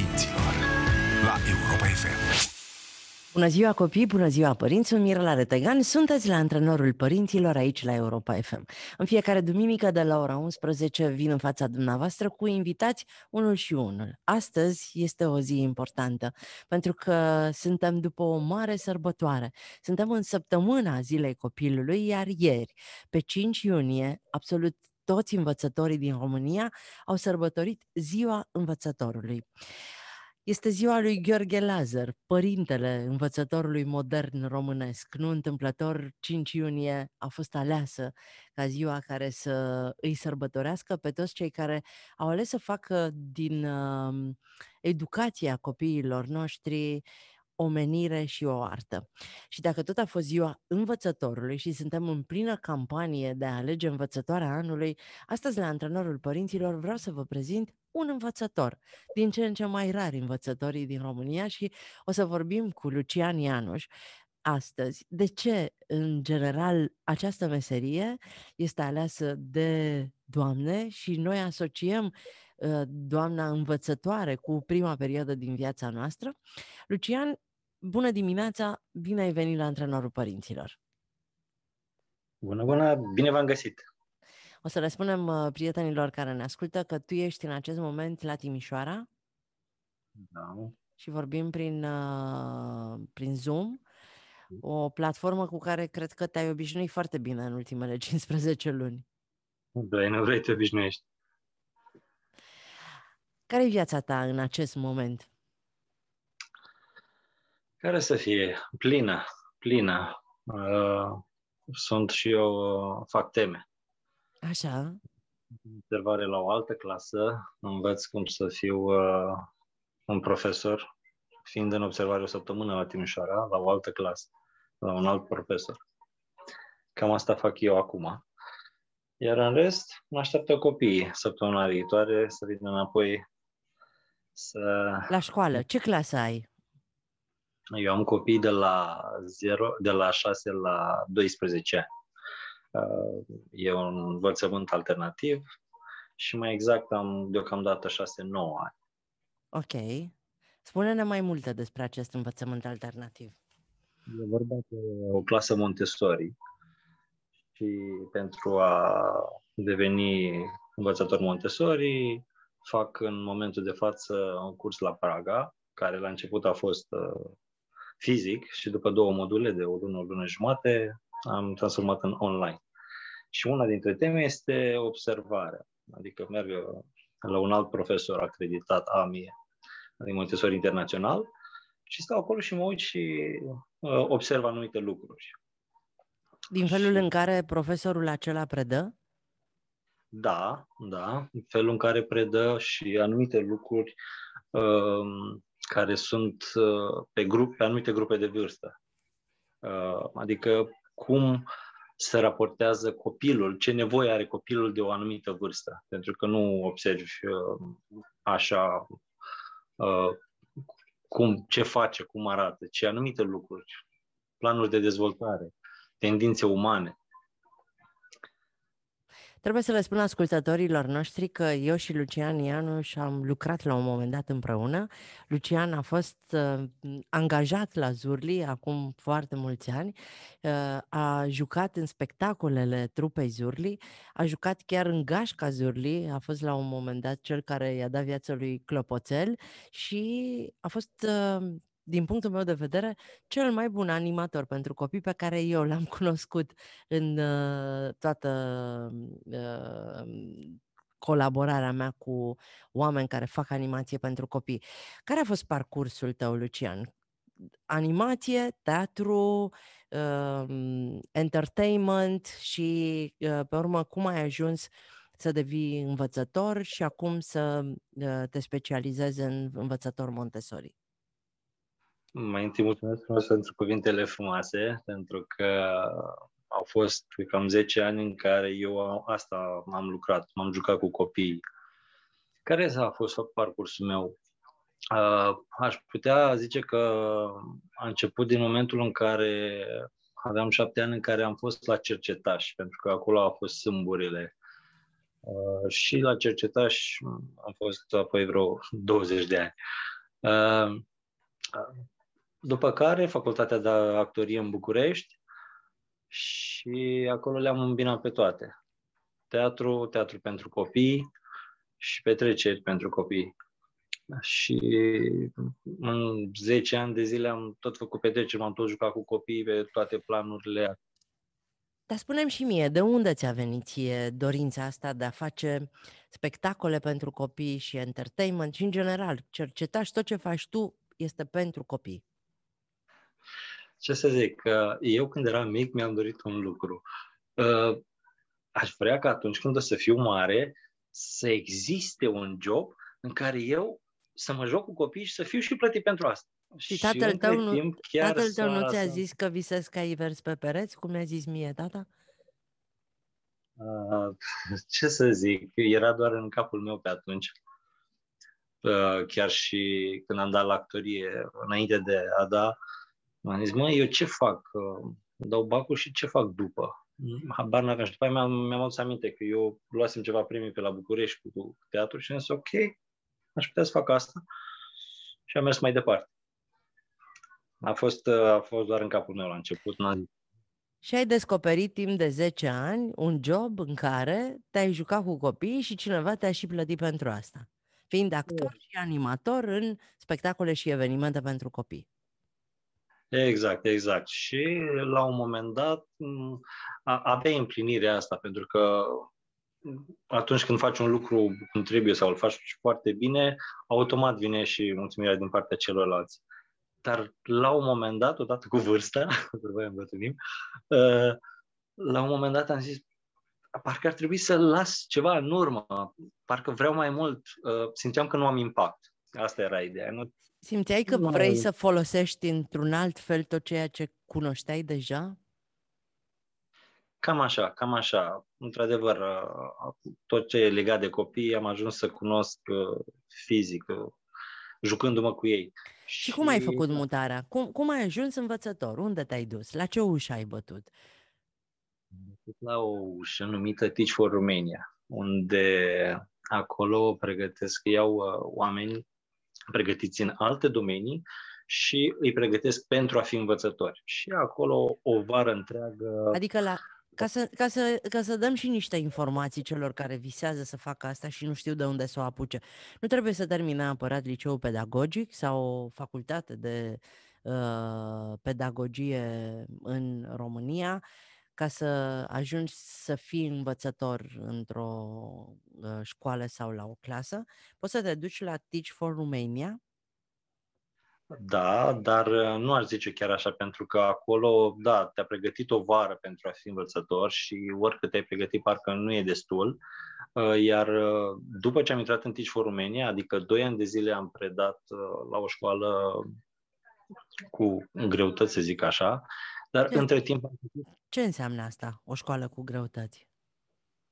părinților la Europa FM. Bună ziua copii, bună ziua părinți, sunt Mirela Retegan, sunteți la antrenorul părinților aici la Europa FM. În fiecare duminică de la ora 11 vin în fața dumneavoastră cu invitați unul și unul. Astăzi este o zi importantă pentru că suntem după o mare sărbătoare. Suntem în săptămâna zilei copilului, iar ieri, pe 5 iunie, absolut toți învățătorii din România au sărbătorit Ziua Învățătorului. Este ziua lui Gheorghe Lazar, părintele învățătorului modern românesc. Nu întâmplător, 5 iunie a fost aleasă ca ziua care să îi sărbătorească pe toți cei care au ales să facă din uh, educația copiilor noștri uh, omenire și o artă. Și dacă tot a fost ziua învățătorului și suntem în plină campanie de a alege învățătoarea anului, astăzi la antrenorul părinților vreau să vă prezint un învățător, din ce în ce mai rari învățătorii din România și o să vorbim cu Lucian Ianuș astăzi de ce, în general, această meserie este aleasă de doamne și noi asociem ă, doamna învățătoare cu prima perioadă din viața noastră. Lucian Bună dimineața, bine ai venit la Antrenorul Părinților! Bună, bună, bine v-am găsit! O să le spunem uh, prietenilor care ne ascultă că tu ești în acest moment la Timișoara da. și vorbim prin, uh, prin Zoom, o platformă cu care cred că te-ai obișnuit foarte bine în ultimele 15 luni. Da, nu vrei te obișnuiești. Care e viața ta în acest moment? care să fie plină, plină. Uh, sunt și eu, uh, fac teme. Așa. Observare la o altă clasă, învăț cum să fiu uh, un profesor, fiind în observare o săptămână la Timișoara, la o altă clasă, la un alt profesor. Cam asta fac eu acum. Iar în rest, mă așteaptă copiii săptămâna viitoare să vină înapoi să... La școală, ce clasă ai? Eu am copii de la, 0, de la 6 la 12 ani. Uh, e un învățământ alternativ și mai exact am deocamdată 6-9 ani. Ok. Spune-ne mai multe despre acest învățământ alternativ. E vorba de o clasă Montessori și pentru a deveni învățător Montessori fac în momentul de față un curs la Praga, care la început a fost uh, fizic și după două module de o lună, o lună jumate am transformat în online. Și una dintre teme este observarea. Adică merg la un alt profesor acreditat AMIE, adică un internațional, și stau acolo și mă uit și uh, observ anumite lucruri. Din felul și... în care profesorul acela predă? Da, da, felul în care predă și anumite lucruri uh, care sunt uh, pe, grup, pe anumite grupe de vârstă. Uh, adică cum se raportează copilul, ce nevoie are copilul de o anumită vârstă, pentru că nu observi uh, așa cum, ce face, cum arată, ci anumite lucruri, planuri de dezvoltare, tendințe umane. Trebuie să le spun ascultătorilor noștri că eu și Lucian și am lucrat la un moment dat împreună. Lucian a fost uh, angajat la Zurli acum foarte mulți ani, uh, a jucat în spectacolele trupei Zurli, a jucat chiar în gașca Zurli, a fost la un moment dat cel care i-a dat viața lui Clopoțel și a fost uh, din punctul meu de vedere, cel mai bun animator pentru copii pe care eu l-am cunoscut în uh, toată uh, colaborarea mea cu oameni care fac animație pentru copii. Care a fost parcursul tău, Lucian? Animație, teatru, uh, entertainment și, uh, pe urmă, cum ai ajuns să devii învățător și acum să uh, te specializezi în învățător Montessori? Mai întâi mulțumesc frumos pentru cuvintele frumoase, pentru că au fost cam 10 ani în care eu asta m-am lucrat, m-am jucat cu copiii. Care a fost parcursul meu? Aș putea zice că a început din momentul în care aveam șapte ani în care am fost la cercetași, pentru că acolo au fost sâmburile. și la cercetași am fost apoi vreo 20 de ani. După care, facultatea de actorie în București și acolo le-am îmbinat pe toate. Teatru, teatru pentru copii și petreceri pentru copii. Și în 10 ani de zile am tot făcut petreceri, m-am tot jucat cu copiii pe toate planurile. Dar spunem și mie, de unde ți-a venit ție dorința asta de a face spectacole pentru copii și entertainment și în general cercetași tot ce faci tu este pentru copii? ce să zic, eu când eram mic mi-am dorit un lucru. Uh, aș vrea că atunci când o să fiu mare să existe un job în care eu să mă joc cu copiii și să fiu și plătit pentru asta. Și tatăl și tău, nu, chiar tatăl tău nu ți-a zis că visezi ca ivers pe pereți, cum mi-a zis mie tata? Uh, ce să zic, era doar în capul meu pe atunci. Uh, chiar și când am dat la actorie, înainte de a da, am zis, mă, eu ce fac? Dau bacul și ce fac după? Habar n-aveam. Și după aia mi-am, mi adus aminte că eu luasem ceva primii pe la București cu, cu teatru și am zis, ok, aș putea să fac asta. Și am mers mai departe. A fost, a fost doar în capul meu la început. n și ai descoperit timp de 10 ani un job în care te-ai jucat cu copiii și cineva te-a și plătit pentru asta, fiind actor da. și animator în spectacole și evenimente pentru copii. Exact, exact. Și la un moment dat aveai împlinirea asta, pentru că atunci când faci un lucru cum trebuie sau îl faci foarte bine, automat vine și mulțumirea din partea celorlalți. Dar la un moment dat, odată cu vârsta, vorbeam îmbătrânim, ă, la un moment dat am zis, parcă ar trebui să las ceva în urmă, parcă vreau mai mult, ă, simțeam că nu am impact. Asta era ideea. Nu Simțeai că mai... vrei să folosești într-un alt fel tot ceea ce cunoșteai deja? Cam așa, cam așa. Într-adevăr, tot ce e legat de copii am ajuns să cunosc fizic, jucându-mă cu ei. Și, și cum ai făcut da. mutarea? Cum, cum ai ajuns învățător? Unde te-ai dus? La ce ușă ai bătut? La o ușă numită Teach for Romania, unde acolo pregătesc, iau oameni pregătiți în alte domenii și îi pregătesc pentru a fi învățători. Și acolo o vară întreagă... Adică la, ca da. să, ca, să, ca să dăm și niște informații celor care visează să facă asta și nu știu de unde să o apuce. Nu trebuie să termine apărat liceul pedagogic sau o facultate de uh, pedagogie în România ca să ajungi să fii învățător într-o uh, școală sau la o clasă, poți să te duci la Teach for Romania? Da, dar uh, nu aș zice chiar așa, pentru că acolo, da, te-a pregătit o vară pentru a fi învățător și oricât te-ai pregătit, parcă nu e destul. Uh, iar după ce am intrat în Teach for Romania, adică doi ani de zile am predat la o școală cu greutăți, să zic așa, dar ce, între timp... Ce înseamnă asta, o școală cu greutăți?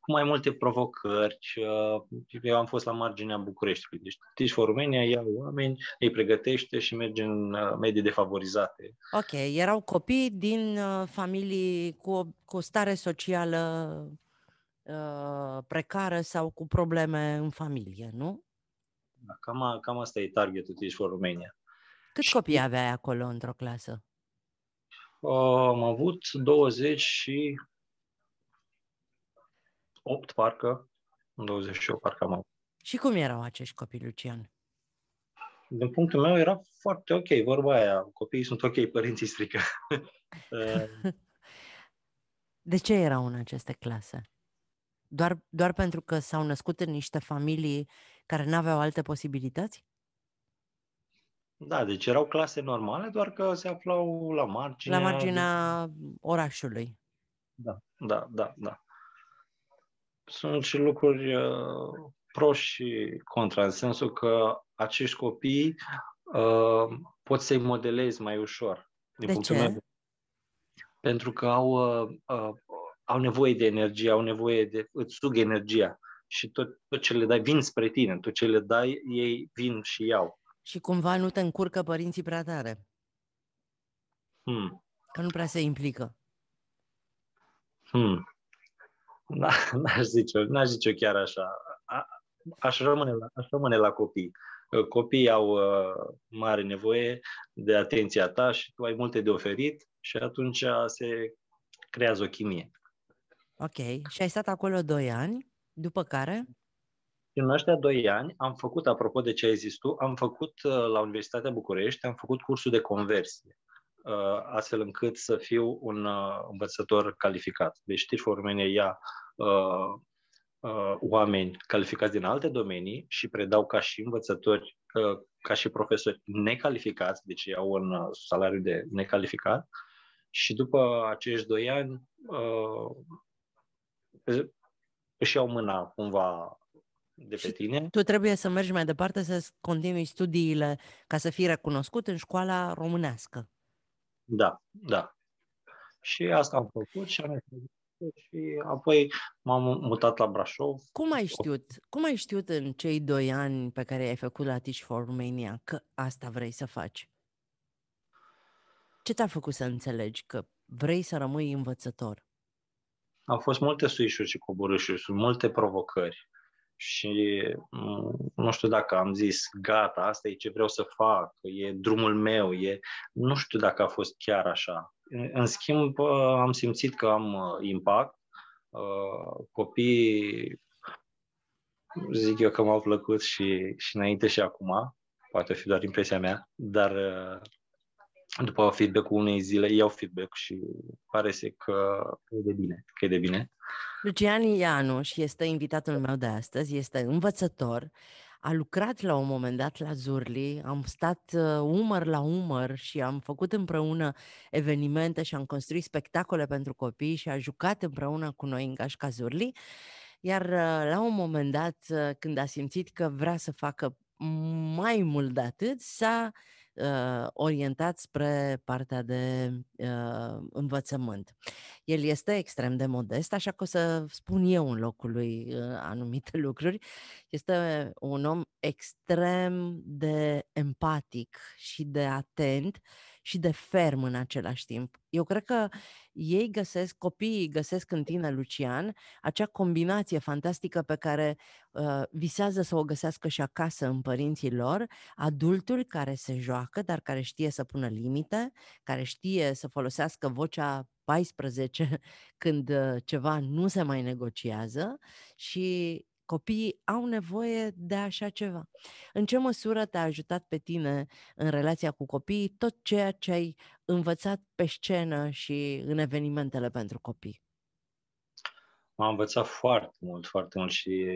Cu mai multe provocări. Uh, eu am fost la marginea Bucureștiului. Deci Teach for Romania ia oameni, îi pregătește și merge în uh, medii defavorizate. Ok, erau copii din uh, familii cu o, cu stare socială precară sau cu probleme în familie, nu? Da, cam, cam asta e targetul Teach for Romania. Cât și... copii aveai acolo într-o clasă? am avut 28 parcă, 28 parcă am avut. Și cum erau acești copii, Lucian? Din punctul meu era foarte ok, vorba aia, copiii sunt ok, părinții strică. Eh, De ce erau în aceste clase? Doar, doar pentru că s-au născut în niște familii care nu aveau alte posibilități? Da, deci erau clase normale, doar că se aflau la marginea... La marginea orașului. Da, da, da, da. Sunt și lucruri uh, pro și contra, în sensul că acești copii uh, pot să-i modelezi mai ușor. Din de ce? De... Pentru că au, uh, uh, au nevoie de energie, au nevoie de... îți sug energia și tot, tot ce le dai vin spre tine, tot ce le dai, ei vin și iau. Și cumva nu te încurcă părinții prea tare. Hmm. Că nu prea se implică. Hmm. Da, n-aș zice, n-aș zice chiar așa. A, aș, rămâne la, aș rămâne la copii. Copiii au uh, mare nevoie de atenția ta și tu ai multe de oferit și atunci se creează o chimie. Ok. Și ai stat acolo doi ani, după care? Și în ăștia doi ani am făcut, apropo de ce ai zis tu, am făcut uh, la Universitatea București, am făcut cursul de conversie, uh, astfel încât să fiu un uh, învățător calificat. Deci știi, România ia oameni calificați din alte domenii și predau ca și învățători, ca și profesori necalificați, deci iau un salariu de necalificat. Și după acești doi ani își iau mâna cumva de pe tine. Tu trebuie să mergi mai departe să continui studiile ca să fii recunoscut în școala românească. Da, da. Și asta am făcut și am și apoi m-am mutat la Brașov. Cum ai știut, cum ai știut în cei doi ani pe care ai făcut la Teach for Romania că asta vrei să faci? Ce te-a făcut să înțelegi că vrei să rămâi învățător? Au fost multe suișuri și coborâșuri, sunt multe provocări și mm, nu știu dacă am zis gata, asta e ce vreau să fac, e drumul meu, e... nu știu dacă a fost chiar așa. În schimb, uh, am simțit că am uh, impact. Uh, copiii, zic eu că m-au plăcut și, și înainte și acum, poate fi doar impresia mea, dar după feedback-ul unei zile, iau feedback și pare să că e de bine, că e de bine. Lucian Ianuș este invitatul meu de astăzi, este învățător, a lucrat la un moment dat la Zurli, am stat uh, umăr la umăr și am făcut împreună evenimente și am construit spectacole pentru copii și a jucat împreună cu noi în Gașca Zurli. Iar uh, la un moment dat, uh, când a simțit că vrea să facă mai mult de atât, s-a uh, orientat spre partea de uh, învățământ. El este extrem de modest, așa că o să spun eu în locul lui uh, anumite lucruri. Este un om extrem de empatic și de atent uh, și de ferm în același timp. Eu cred că ei găsesc, copiii găsesc în tine, Lucian, acea combinație fantastică pe care uh, visează să o găsească și acasă în părinții lor, adultul care se joacă, dar care știe să pună limite, care știe să folosească vocea 14 când uh, ceva nu se mai negociază și Copiii au nevoie de așa ceva. În ce măsură te-a ajutat pe tine în relația cu copiii tot ceea ce ai învățat pe scenă și în evenimentele pentru copii? m am învățat foarte mult, foarte mult și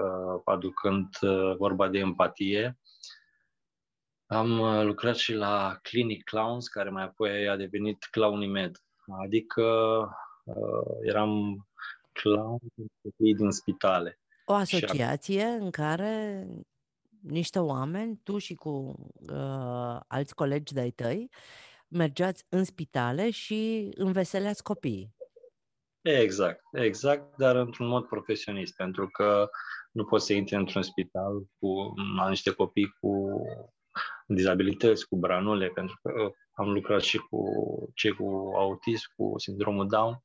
uh, aducând uh, vorba de empatie, am uh, lucrat și la Clinic Clowns, care mai apoi a devenit Clownimed. Adică uh, eram clown din spitale. O asociație în care niște oameni, tu și cu uh, alți colegi de-ai tăi, mergeați în spitale și înveseleați copiii. Exact, exact, dar într-un mod profesionist, pentru că nu poți să intri într-un spital cu niște copii cu dizabilități, cu branule, pentru că uh, am lucrat și cu cei cu autism, cu sindromul Down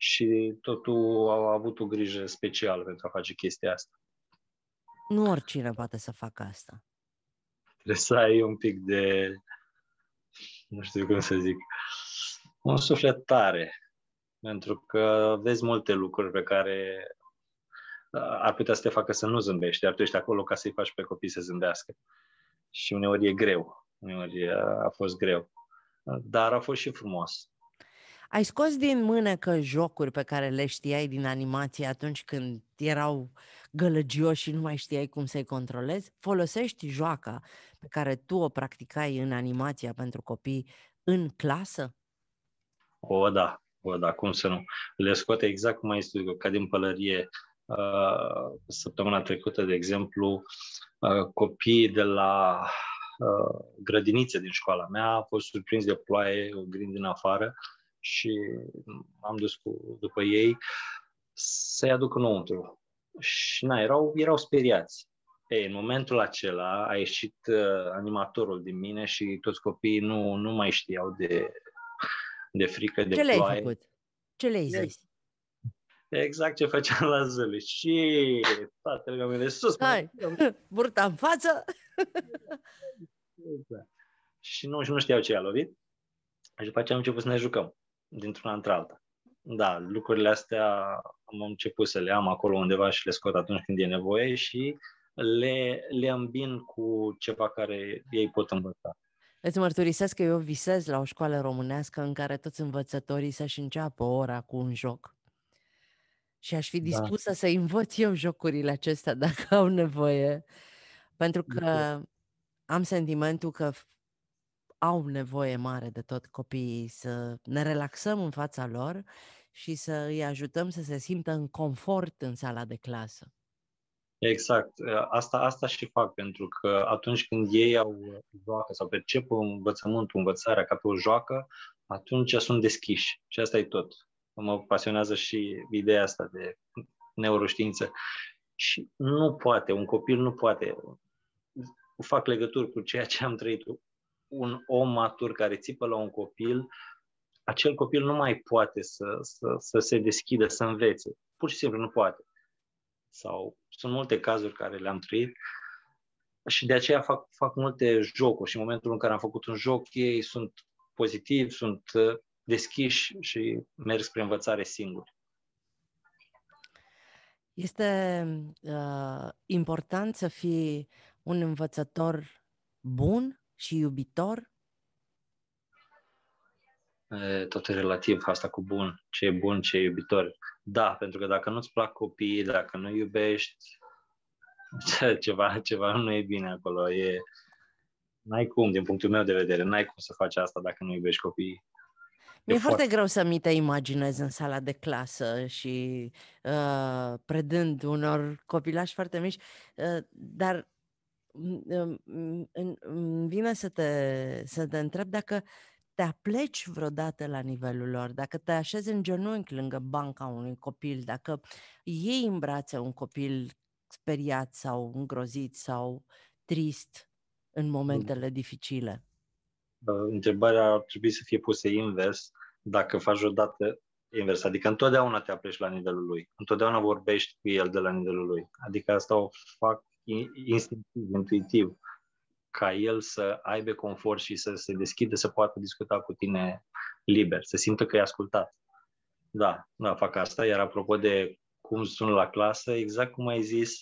și totul au avut o grijă specială pentru a face chestia asta. Nu oricine poate să facă asta. Trebuie să ai un pic de, nu știu cum să zic, un suflet tare, pentru că vezi multe lucruri pe care ar putea să te facă să nu zâmbești, dar tu ești acolo ca să-i faci pe copii să zâmbească. Și uneori e greu, uneori a fost greu, dar a fost și frumos. Ai scos din mână că jocuri pe care le știai din animație atunci când erau gălăgioși și nu mai știai cum să-i controlezi, folosești joaca pe care tu o practicai în animația pentru copii în clasă? O, da, o, da, cum să nu. Le scoate exact cum ai spus, ca din pălărie. Ah, săptămâna trecută, de exemplu, ah, copiii de la ah, grădinițe din școala mea au fost surprinși de ploaie, o grind din afară și am dus cu, după ei să-i aduc înăuntru. Și na, erau, erau speriați. Ei, în momentul acela a ieșit uh, animatorul din mine și toți copiii nu, nu mai știau de, de frică, de Ce ploaie. le-ai făcut? Ce le-ai zis? Exact ce făceam la zile. Și toată lumea mele sus. Hai, burta în față. Exact. Și nu, și nu știau ce a lovit. Și după aceea am început să ne jucăm dintr-una într-alta. Da, lucrurile astea am început să le am acolo undeva și le scot atunci când e nevoie și le, le îmbin cu ceva care ei pot învăța. Îți mărturisesc că eu visez la o școală românească în care toți învățătorii să-și înceapă ora cu un joc. Și aș fi da. dispusă da. să învăț eu jocurile acestea dacă au nevoie. Pentru că am sentimentul că au nevoie mare de tot copiii, să ne relaxăm în fața lor și să îi ajutăm să se simtă în confort în sala de clasă. Exact. Ă, asta, asta și fac, pentru că atunci când ei au joacă sau percep învățământul, învățarea ca pe o joacă, atunci sunt deschiși. Și asta e tot. Mă pasionează și ideea asta de neuroștiință. Și nu poate, un copil nu poate. Fac legături cu ceea ce am trăit un om matur care țipă la un copil, acel copil nu mai poate să, să, să se deschidă, să învețe. Pur și simplu nu poate. Sau sunt multe cazuri care le-am trăit și de aceea fac, fac multe jocuri și în momentul în care am făcut un joc, ei sunt pozitivi, sunt uh, deschiși și merg spre învățare singuri. Este uh, important să fii un învățător bun și iubitor? Tot e relativ asta cu bun, ce e bun, ce e iubitor. Da, pentru că dacă nu-ți plac copiii, dacă nu iubești, ceva, ceva nu e bine acolo. E, n-ai cum, din punctul meu de vedere, n-ai cum să faci asta dacă nu iubești copiii. E, e foarte, foarte greu să mi te imaginez în sala de clasă și uh, predând unor copilași foarte mici, uh, dar îmi vine să te, să te întreb dacă te apleci vreodată la nivelul lor, dacă te așezi în genunchi lângă banca unui copil, dacă ei în brațe un copil speriat sau îngrozit sau trist în mm. momentele dificile. Întrebarea ar trebui să fie pusă invers, dacă faci dată invers, adică întotdeauna te apleci la nivelul lui, întotdeauna vorbești cu el de la nivelul lui. Adică asta o fac instinctiv, intuitiv, ca el să aibă confort și să se deschidă, să poată discuta cu tine liber, să simtă că e ascultat. Da, da, fac asta. Iar apropo de cum sunt la clasă, exact cum ai zis,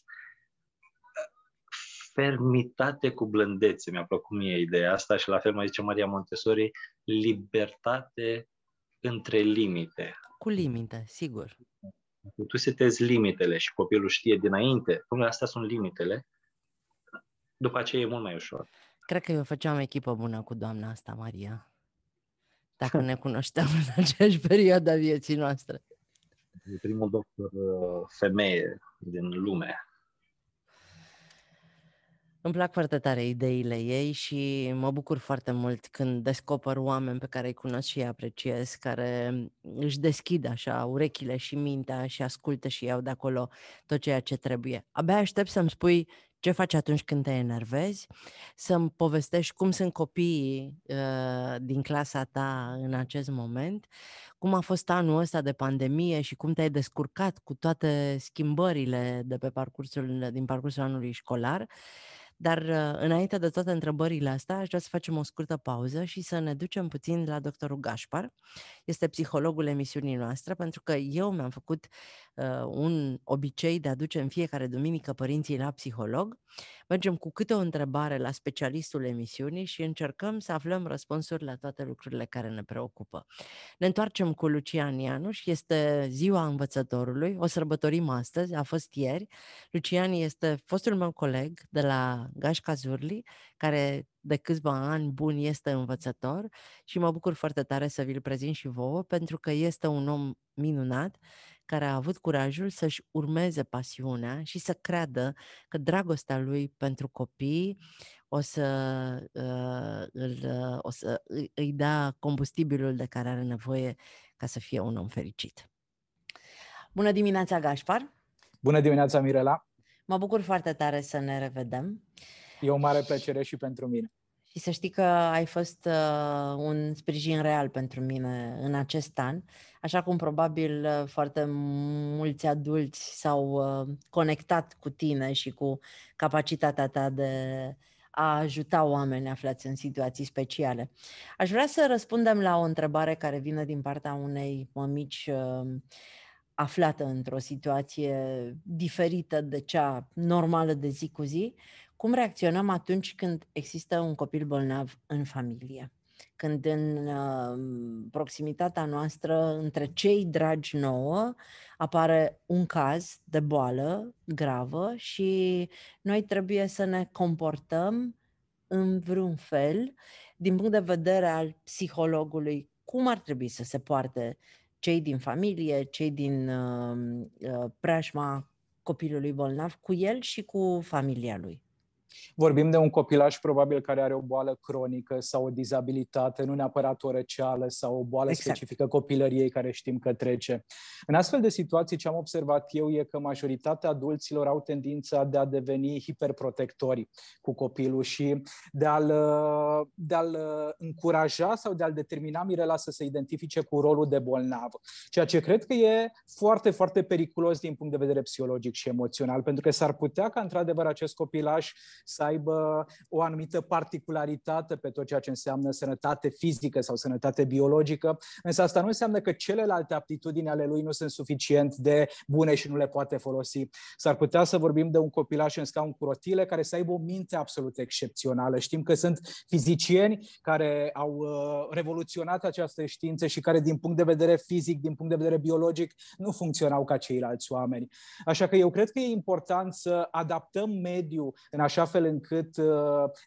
fermitate cu blândețe, mi-a plăcut mie ideea asta și la fel mai zice Maria Montessori, libertate între limite. Cu limite, sigur tu setezi limitele și copilul știe dinainte, domnule, astea sunt limitele, după aceea e mult mai ușor. Cred că eu făceam echipă bună cu doamna asta, Maria. Dacă ne cunoșteam în aceeași perioadă a vieții noastre. E primul doctor uh, femeie din lume îmi plac foarte tare ideile ei și mă bucur foarte mult când descoper oameni pe care îi cunosc și îi apreciez, care mm, își deschid așa urechile și mintea și ascultă și iau de acolo tot ceea ce trebuie. Abia aștept să-mi spui ce faci atunci când te enervezi, să-mi povestești cum sunt copiii uh, din clasa ta în acest moment, cum a fost anul ăsta de pandemie și cum te-ai descurcat cu toate schimbările de pe parcursul, din parcursul anului școlar. Dar uh, înainte de toate întrebările astea, aș vrea să facem o scurtă pauză și să ne ducem puțin la doctorul Gașpar. Este psihologul emisiunii noastre, pentru că eu mi-am făcut uh, un obicei de a duce în fiecare duminică părinții la psiholog. Mergem cu câte o întrebare la specialistul emisiunii și încercăm să aflăm răspunsuri la toate lucrurile care ne preocupă. Ne întoarcem cu Lucian Ianuș, este ziua învățătorului, o sărbătorim astăzi, a fost ieri. Lucian este fostul meu coleg de la Gașca Zurli, care de câțiva ani bun este învățător și mă bucur foarte tare să vi-l prezint și vouă, pentru că este un om minunat care a avut curajul să-și urmeze pasiunea și să creadă că dragostea lui pentru copii o să, uh, îl, uh, o să îi da combustibilul de care are nevoie ca să fie un om fericit. Bună dimineața, Gașpar! Bună dimineața, Mirela! Mă bucur foarte tare să ne revedem. E o mare plăcere și pentru mine. Și să știi că ai fost uh, un sprijin real pentru mine în acest an, așa cum probabil uh, foarte mulți adulți s-au uh, conectat cu tine și cu capacitatea ta de a ajuta oameni aflați în situații speciale. Aș vrea să răspundem la o întrebare care vine din partea unei mămici uh, aflată într-o situație diferită de cea normală de zi cu zi, cum reacționăm atunci când există un copil bolnav în familie? Când în um, proximitatea noastră, între cei dragi nouă, apare un caz de boală gravă și noi trebuie să ne comportăm în vreun fel, din punct de vedere al psihologului, cum ar trebui să se poarte uh, cei din familie, cei din uh, uh, preajma copilului bolnav, cu el și cu familia lui. Vorbim de un copilaj probabil care are o boală cronică sau o dizabilitate, nu neapărat o răceală sau o boală exact. specifică copilăriei care știm că trece. În astfel de situații, ce am observat eu e că majoritatea adulților au tendința de a deveni hiperprotectori cu copilul și de a-l, de a încuraja sau de a-l determina Mirela să se identifice cu rolul de bolnav. Ceea ce cred că e foarte, foarte periculos din punct de vedere psihologic și emoțional, pentru că s-ar putea ca, într-adevăr, acest copilaj să aibă o anumită particularitate pe tot ceea ce înseamnă sănătate fizică sau sănătate biologică, însă asta nu înseamnă că celelalte aptitudini ale lui nu sunt suficient de bune și nu le poate folosi. S-ar putea să vorbim de un copilaș în scaun cu rotile care să aibă o minte absolut excepțională. Știm că sunt fizicieni care au uh, revoluționat această știință și care din punct de vedere fizic, din punct de vedere biologic, nu funcționau ca ceilalți oameni. Așa că eu cred că e important să adaptăm mediul în așa fel încât uh,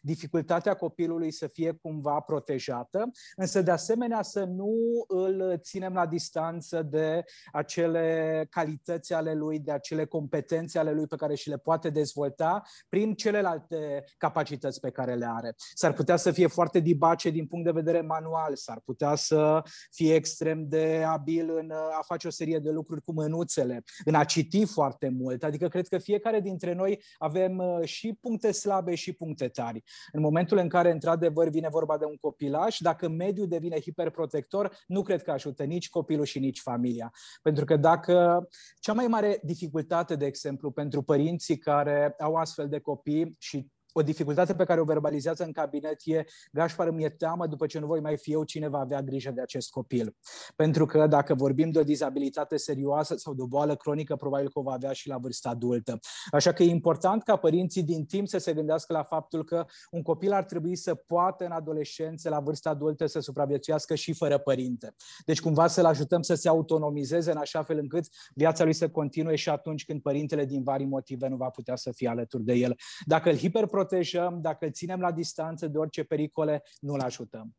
dificultatea copilului să fie cumva protejată, însă de asemenea să nu îl ținem la distanță de acele calități ale lui, de acele competențe ale lui pe care și le poate dezvolta prin celelalte capacități pe care le are. S-ar putea să fie foarte dibace din punct de vedere manual, s-ar putea să fie extrem de abil în a face o serie de lucruri cu mânuțele, în a citi foarte mult. Adică cred că fiecare dintre noi avem uh, și puncte puncte slabe și puncte tari. În momentul în care, într-adevăr, vine vorba de un copilaș, dacă mediul devine hiperprotector, nu cred că ajută nici copilul și nici familia. Pentru că dacă cea mai mare dificultate, de exemplu, pentru părinții care au astfel de copii și o dificultate pe care o verbalizează în cabinet e Gașpar, îmi e teamă după ce nu voi mai fi eu cine va avea grijă de acest copil. Pentru că dacă vorbim de o dizabilitate serioasă sau de o boală cronică, probabil că o va avea și la vârsta adultă. Așa că e important ca părinții din timp să se gândească la faptul că un copil ar trebui să poată în adolescență, la vârsta adultă, să supraviețuiască și fără părinte. Deci cumva să-l ajutăm să se autonomizeze în așa fel încât viața lui să continue și atunci când părintele din vari motive nu va putea să fie alături de el. Dacă îl hiper protejăm, dacă îl ținem la distanță de orice pericole, nu-l ajutăm.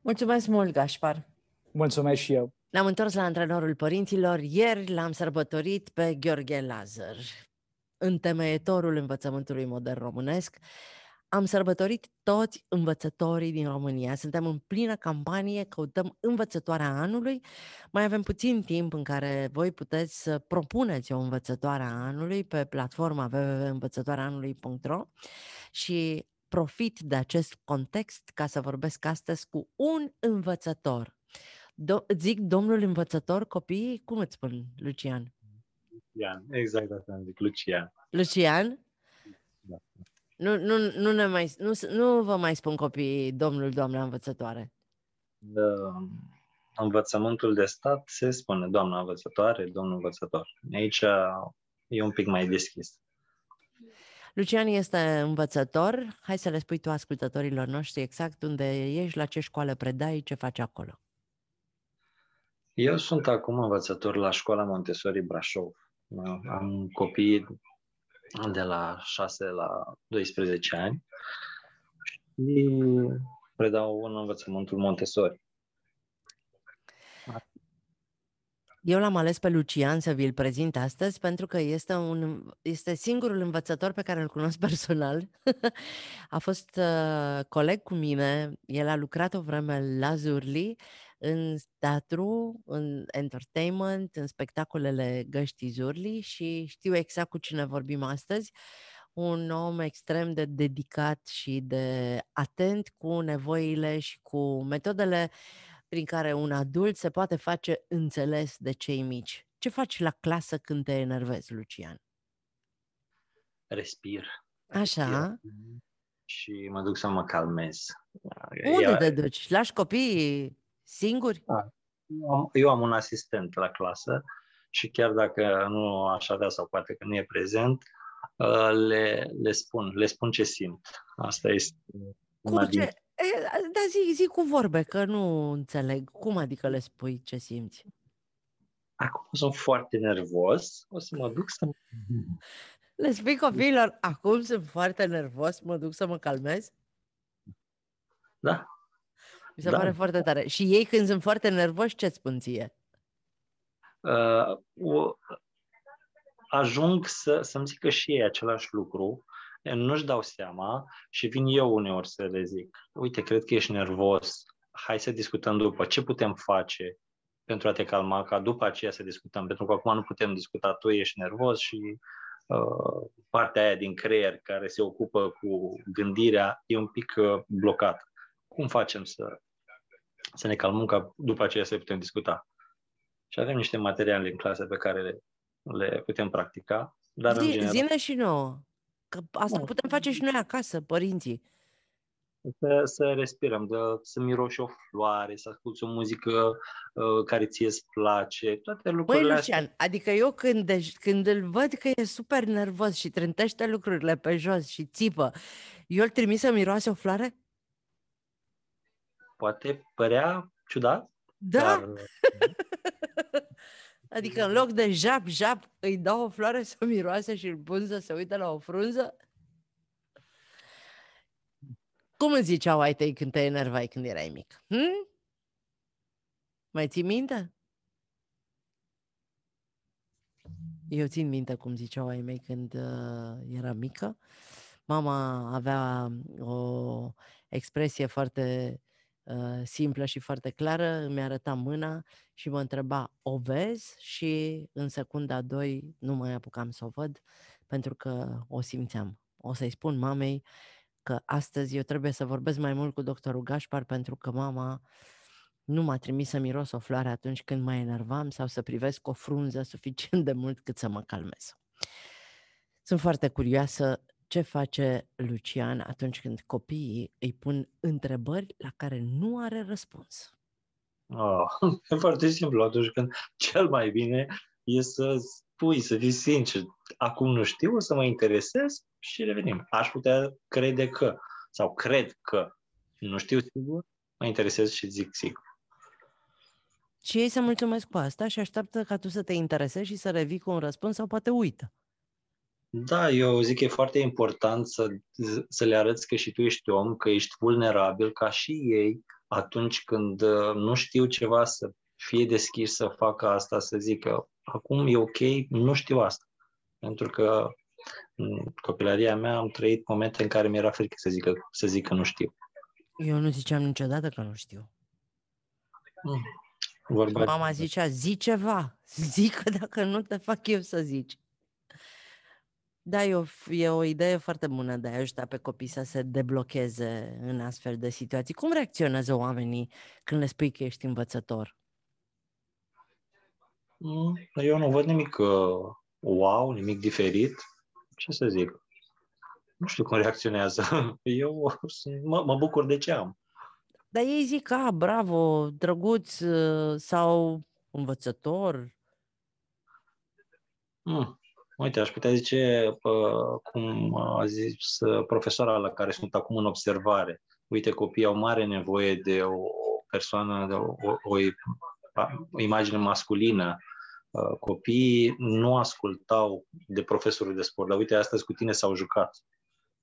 Mulțumesc mult, Gașpar! Mulțumesc și eu! Ne-am întors la antrenorul părinților. Ieri l-am sărbătorit pe Gheorghe Lazar, întemeietorul învățământului modern românesc am sărbătorit toți învățătorii din România. Suntem în plină campanie, căutăm învățătoarea anului. Mai avem puțin timp în care voi puteți să propuneți o învățătoare a anului pe platforma www.învățătoareanului.ro și profit de acest context ca să vorbesc astăzi cu un învățător. Do- zic domnul învățător, copiii, cum îți spun, Lucian? Lucian, exact asta am zis, Lucian. Lucian, nu, nu, nu, ne mai, nu, nu vă mai spun copii domnul, doamna învățătoare. Da. Învățământul de stat se spune doamna învățătoare, domnul învățător. Aici e un pic mai deschis. Lucian este învățător. Hai să le spui tu ascultătorilor noștri exact unde ești, la ce școală predai, ce faci acolo. Eu sunt acum învățător la școala Montessori Brașov. Am copii de la 6 la 12 ani și predau în învățământul Montessori. Eu l-am ales pe Lucian să vi-l prezint astăzi pentru că este, un, este singurul învățător pe care îl cunosc personal. a fost uh, coleg cu mine, el a lucrat o vreme la Zurli, în teatru, în entertainment, în spectacolele găștii zurli și știu exact cu cine vorbim astăzi. Un om extrem de dedicat și de atent cu nevoile și cu metodele prin care un adult se poate face înțeles de cei mici. Ce faci la clasă când te enervezi, Lucian? Respir. Așa. Respir mhm. și mă duc să mă calmez. Unde te duci? Lași copiii Singuri? Da. Eu am, eu am un asistent la clasă și chiar dacă nu aș avea sau poate că nu e prezent, uh, le, le spun, le spun ce simt. Asta este... Curge. dar zic zi cu vorbe, că nu înțeleg. Cum adică le spui ce simți? Acum sunt foarte nervos, o să mă duc să... Le spui copiilor, acum sunt foarte nervos, mă duc să mă calmez? Da, mi se da. pare foarte tare. Și ei când sunt foarte nervoși, ce spun ție? Uh, o, ajung să, să-mi zică și ei același lucru, nu-și dau seama și vin eu uneori să le zic, uite, cred că ești nervos, hai să discutăm după, ce putem face pentru a te calma, ca după aceea să discutăm, pentru că acum nu putem discuta, tu ești nervos și uh, partea aia din creier care se ocupă cu gândirea e un pic uh, blocată. Cum facem să să ne calmăm ca după aceea să putem discuta. Și avem niște materiale în clasă pe care le, le putem practica. Dar Zi, în general... Zine și nouă, că asta no. Da. putem face și noi acasă, părinții. Să, să respirăm, de, să miroși o floare, să asculți o muzică uh, care ți îți place, toate lucrurile Băi, Lucian, astea. adică eu când, când îl văd că e super nervos și trântește lucrurile pe jos și țipă, eu îl trimis să miroase o floare? Poate părea ciudat. Da. Dar... adică în loc de jap-jap îi dau o floare să miroase și îl pun să se uite la o frunză? Cum îți ziceau ai tăi când te enervai când erai mic? Hm? Mai ții minte? Eu țin minte cum ziceau ai mei când uh, era mică. Mama avea uh, o expresie foarte Uh, simplă și foarte clară, îmi arăta mâna și mă întreba, o vezi? Și în secunda a doi nu mai apucam să o văd pentru că o simțeam. O să-i spun mamei că astăzi eu trebuie să vorbesc mai mult cu doctorul Gașpar pentru că mama nu m-a trimis să miros o floare atunci când mă enervam sau să privesc o frunză suficient de mult cât să mă calmez. Sunt foarte curioasă ce face Lucian atunci când copiii îi pun întrebări la care nu are răspuns? Oh, e foarte simplu atunci când cel mai bine e să spui, să fii sincer. Acum nu știu, o să mă interesez și revenim. Aș putea crede că, sau cred că, nu știu sigur, mă interesez și zic sigur. Și ei se mulțumesc cu asta și așteaptă ca tu să te interesezi și să revii cu un răspuns sau poate uită. Da, eu zic că e foarte important să, să le arăți că și tu ești om, că ești vulnerabil ca și ei atunci când uh, nu știu ceva să fie deschis să facă asta, să zică acum e ok, nu știu asta. Pentru că în mm, copilăria mea am trăit momente în care mi-era frică să, zică, să zic că nu știu. Eu nu ziceam niciodată că nu știu. Mm. Vorba Mama zicea, zi ceva, zic că dacă nu te fac eu să zici. Da, e o, e o idee foarte bună de a ajuta pe copii să se deblocheze în astfel de situații. Cum reacționează oamenii când le spui că ești învățător? Mm, păi eu nu văd nimic uh, wow, nimic diferit. Ce să zic? Nu știu cum reacționează. Eu mă, mă bucur de ce am. Dar ei zic, a, bravo, drăguț uh, sau învățător. Mm. Uite, aș putea zice, cum a zis ă, profesoara la care sunt acum în observare, uite, copiii au mare nevoie de o persoană, de o, o, o imagine masculină. Ă, copiii nu ascultau de profesorul de sport, dar uite, astăzi cu tine s-au jucat.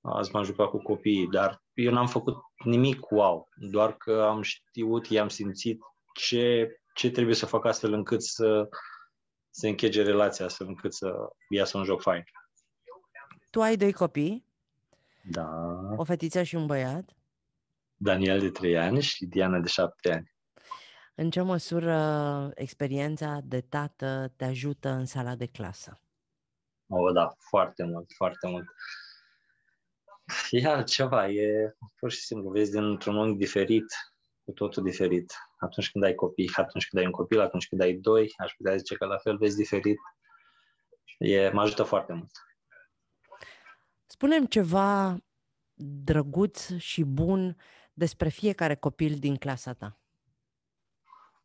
Azi m-am jucat cu copiii, dar eu n-am făcut nimic wow, doar că am știut, i-am simțit ce, ce trebuie să fac astfel încât să uh, se închege relația să încât să iasă un joc fain. Tu ai doi copii? Da. O fetiță și un băiat? Daniel de trei ani și Diana de șapte ani. În ce măsură experiența de tată te ajută în sala de clasă? O, da, foarte mult, foarte mult. E altceva, e pur și simplu, vezi dintr-un unghi diferit, cu totul diferit. Atunci când ai copii, atunci când ai un copil, atunci când ai doi, aș putea zice că la fel vezi diferit. E, mă ajută foarte mult. Spunem ceva drăguț și bun despre fiecare copil din clasa ta.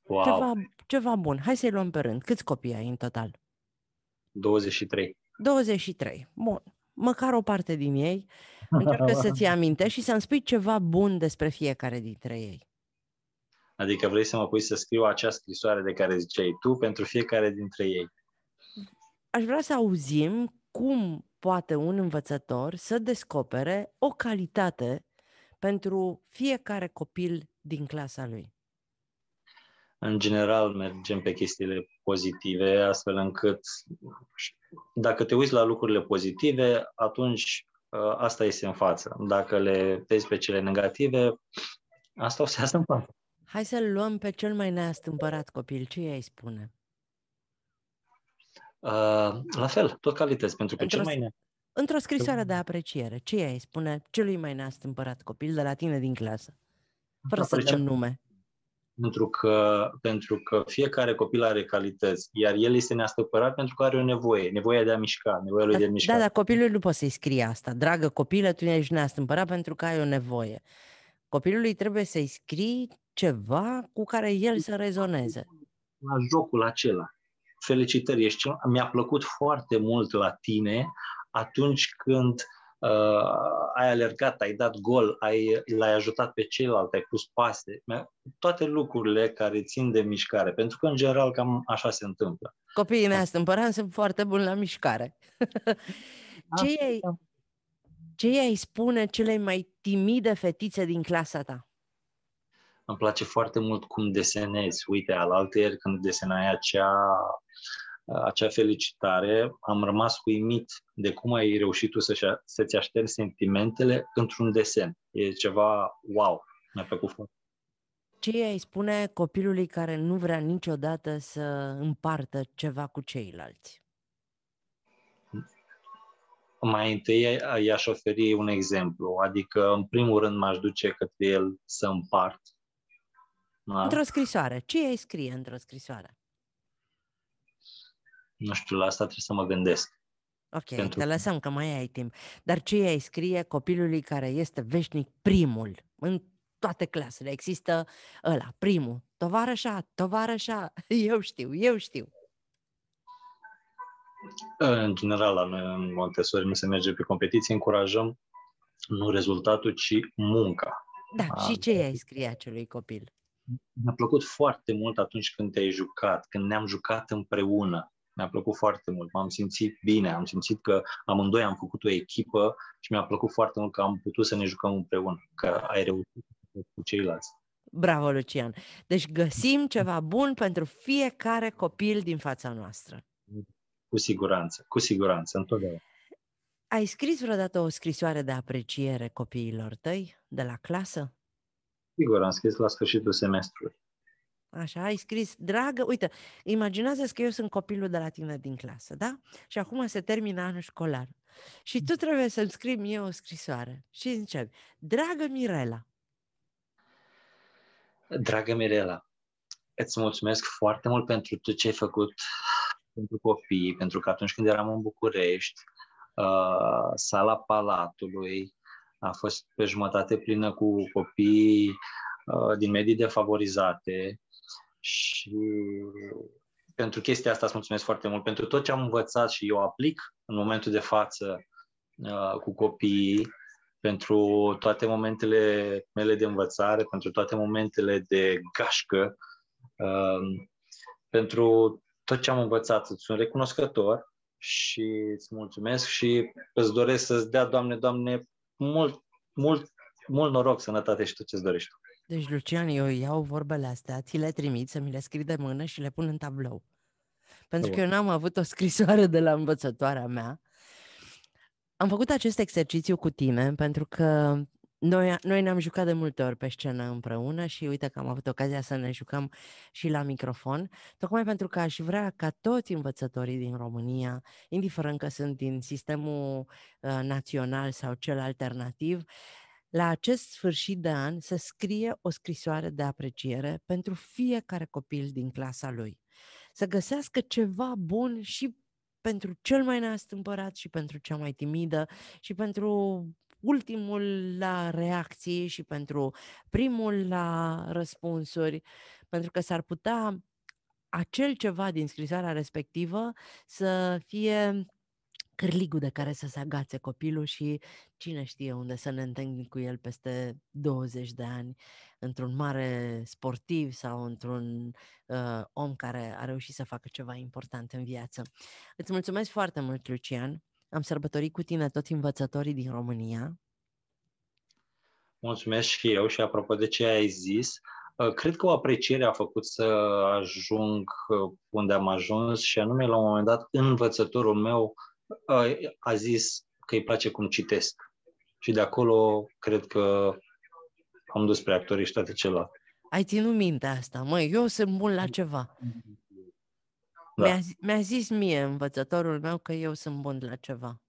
Wow. Ceva, ceva bun. Hai să-i luăm pe rând. Câți copii ai în total? 23. 23. Bun. Măcar o parte din ei. Încearcă să-ți amintești și să-mi spui ceva bun despre fiecare dintre ei. Adică vrei să mă pui să scriu acea scrisoare de care ziceai tu pentru fiecare dintre ei. Aș vrea să auzim cum poate un învățător să descopere o calitate pentru fiecare copil din clasa lui. În general, mergem pe chestiile pozitive, astfel încât dacă te uiți la lucrurile pozitive, atunci ă, asta este în față. Dacă le vezi pe cele negative, asta o să iasă în față. Hai să-l luăm pe cel mai neastâmpărat copil. Ce i-ai spune? Uh, la fel, tot calități, pentru că într-o, cel mai ne... Într-o scrisoare de apreciere, ce i-ai spune celui mai neastâmpărat copil de la tine din clasă? Fără să dăm nume. Pentru că, pentru că fiecare copil are calități, iar el este neastăpărat pentru că are o nevoie, nevoia de a mișca, nevoia lui da, de a da, mișca. Da, dar copilul nu poți să-i scrie asta. Dragă copilă, tu ești neastâmpărat pentru că ai o nevoie. Copilului trebuie să-i scrii ceva cu care el să rezoneze. La jocul acela. Felicitări, ești cel... mi-a plăcut foarte mult la tine atunci când uh, ai alergat, ai dat gol, ai, l-ai ajutat pe celălalt, ai pus pase, toate lucrurile care țin de mișcare, pentru că în general cam așa se întâmplă. Copiii mei da. sunt foarte buni la mișcare. Da, ce, ei, ce i-ai spune celei mai timide fetițe din clasa ta? Îmi place foarte mult cum desenezi. Uite, alaltă ieri când desenai acea, acea felicitare, am rămas uimit de cum ai reușit tu să, să-ți sentimentele într-un desen. E ceva wow, mi-a plăcut foarte ce îi spune copilului care nu vrea niciodată să împartă ceva cu ceilalți? mai întâi i-aș oferi un exemplu, adică în primul rând m-aș duce către el să împart. Da? Într-o scrisoare. Ce ai scrie într-o scrisoare? Nu știu, la asta trebuie să mă gândesc. Ok, Pentru... te lăsăm că mai ai timp. Dar ce ai scrie copilului care este veșnic primul în toate clasele? Există ăla, primul, tovarășa, tovarășa, eu știu, eu știu. În general, în Montessori nu se merge pe competiție, încurajăm nu rezultatul, ci munca. Da, A, și ce ai scrie acelui copil? Mi-a plăcut foarte mult atunci când te-ai jucat, când ne-am jucat împreună. Mi-a plăcut foarte mult, m-am simțit bine, am simțit că amândoi am făcut o echipă și mi-a plăcut foarte mult că am putut să ne jucăm împreună, că ai reușit cu ceilalți. Bravo, Lucian! Deci găsim ceva bun pentru fiecare copil din fața noastră. Cu siguranță, cu siguranță, întotdeauna. Ai scris vreodată o scrisoare de apreciere copiilor tăi de la clasă? Sigur, am scris la sfârșitul semestrului. Așa, ai scris, dragă, uite, imaginează că eu sunt copilul de la tine din clasă, da? Și acum se termină anul școlar. Și tu trebuie să-mi scrii mie o scrisoare. Și începi, dragă Mirela. Dragă Mirela, îți mulțumesc foarte mult pentru tot ce ai făcut pentru copii, pentru că atunci când eram în București, uh, sala Palatului a fost pe jumătate plină cu copii uh, din medii defavorizate și pentru chestia asta îți mulțumesc foarte mult. Pentru tot ce am învățat și eu aplic în momentul de față uh, cu copiii, pentru toate momentele mele de învățare, pentru toate momentele de gașcă, uh, pentru tot ce am învățat, îți sunt recunoscător și îți mulțumesc și îți doresc să-ți dea, Doamne, Doamne, mult, mult, mult noroc, sănătate și tot ce-ți dorești. Deci, Lucian, eu iau vorbele astea, ți le trimit să mi le scrii de mână și le pun în tablou. Pentru da, că eu n-am avut o scrisoare de la învățătoarea mea. Am făcut acest exercițiu cu tine pentru că noi, noi ne-am jucat de multe ori pe scenă împreună și uite că am avut ocazia să ne jucăm și la microfon, tocmai pentru că aș vrea ca toți învățătorii din România, indiferent că sunt din sistemul uh, național sau cel alternativ, la acest sfârșit de an să scrie o scrisoare de apreciere pentru fiecare copil din clasa lui. Să găsească ceva bun și pentru cel mai neastâmpărat și pentru cea mai timidă și pentru ultimul la reacții și pentru primul la răspunsuri, pentru că s-ar putea acel ceva din scrisarea respectivă să fie cârligul de care să se agațe copilul și cine știe unde să ne întâlnim cu el peste 20 de ani, într-un mare sportiv sau într-un uh, om care a reușit să facă ceva important în viață. Îți mulțumesc foarte mult, Lucian! Am sărbătorit cu tine toți învățătorii din România. Mulțumesc și eu și apropo de ce ai zis, uh, cred că o apreciere a făcut să ajung uh, unde am ajuns și anume la un moment dat învățătorul meu uh, a zis că îi place cum citesc. Și de acolo cred că am dus spre actorii și toate celelalte. Ai ținut minte asta, măi, eu sunt bun la mm. ceva. Da. Mi-a, mi-a zis mie învățătorul meu că eu sunt bun la ceva.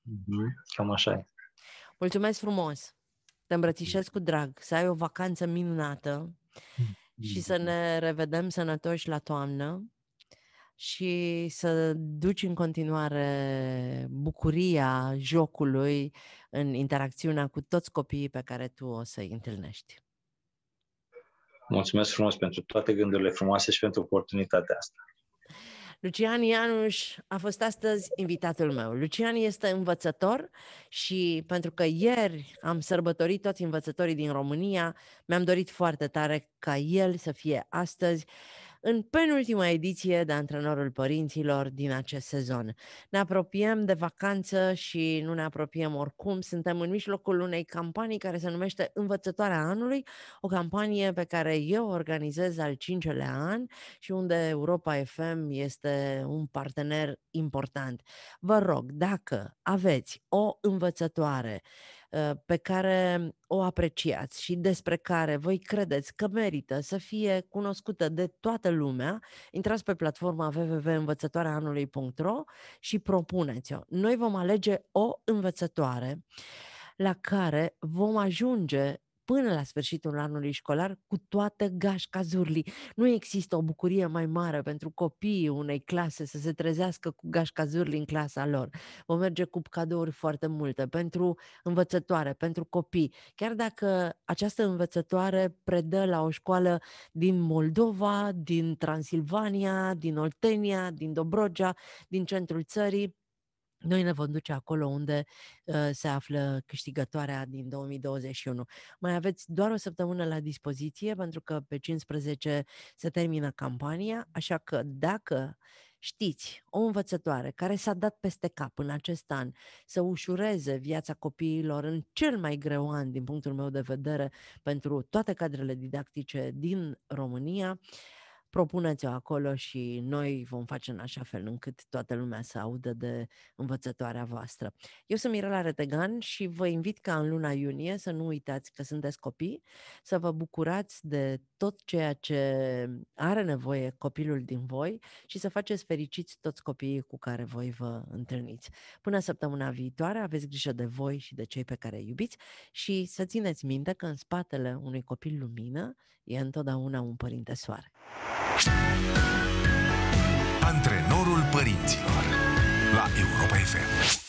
Mm-hmm. Cam așa e. Mulțumesc frumos! Te îmbrățișez cu drag, să ai o vacanță minunată și să ne revedem sănătoși la toamnă și să duci în continuare bucuria jocului în interacțiunea cu toți copiii pe care tu o să-i întâlnești. Mulțumesc frumos pentru toate gândurile frumoase și pentru oportunitatea asta. Lucian Ianuș a fost astăzi invitatul meu. Lucian este învățător și pentru că ieri am sărbătorit toți învățătorii din România, mi-am dorit foarte tare ca el să fie astăzi în penultima ediție de Antrenorul Părinților din acest sezon. Ne apropiem de vacanță și nu ne apropiem oricum. Suntem în mijlocul unei campanii care se numește Învățătoarea Anului, o campanie pe care eu o organizez al cincelea an și unde Europa FM este un partener important. Vă rog, dacă aveți o învățătoare Ă, pe care o apreciați și despre care voi credeți că merită să fie cunoscută de toată lumea, intrați pe platforma www.învățătoareanului.ro și propuneți-o. Noi vom alege o învățătoare la care vom ajunge până la sfârșitul anului școlar cu toată gașca zurlii. Nu există o bucurie mai mare pentru copiii unei clase să se trezească cu gașca zurlii în clasa lor. Vom merge cu cadouri foarte multe pentru învățătoare, pentru copii. Chiar dacă această învățătoare predă la o școală din Moldova, din Transilvania, din Oltenia, din Dobrogea, din centrul țării, noi ne vom duce acolo unde uh, se află câștigătoarea din 2021. Mai aveți doar o săptămână la dispoziție pentru că pe 15 se termină campania, așa că dacă știți o învățătoare care s-a dat peste cap în acest an să ușureze viața copiilor în cel mai greu an din punctul meu de vedere pentru toate cadrele didactice din România, uh, propuneți-o acolo și noi vom face în așa fel încât toată lumea să audă de învățătoarea voastră. Eu sunt Mirela Retegan și vă invit ca în luna iunie să nu uitați că sunteți copii, să vă bucurați de tot ceea ce are nevoie copilul din voi și să faceți fericiți toți copiii cu care voi vă întâlniți. Până săptămâna viitoare, aveți grijă de voi și de cei pe care îi iubiți și să țineți minte că în spatele unui copil lumină e întotdeauna un părinte soare. Antrenorul părinților la Europa FM.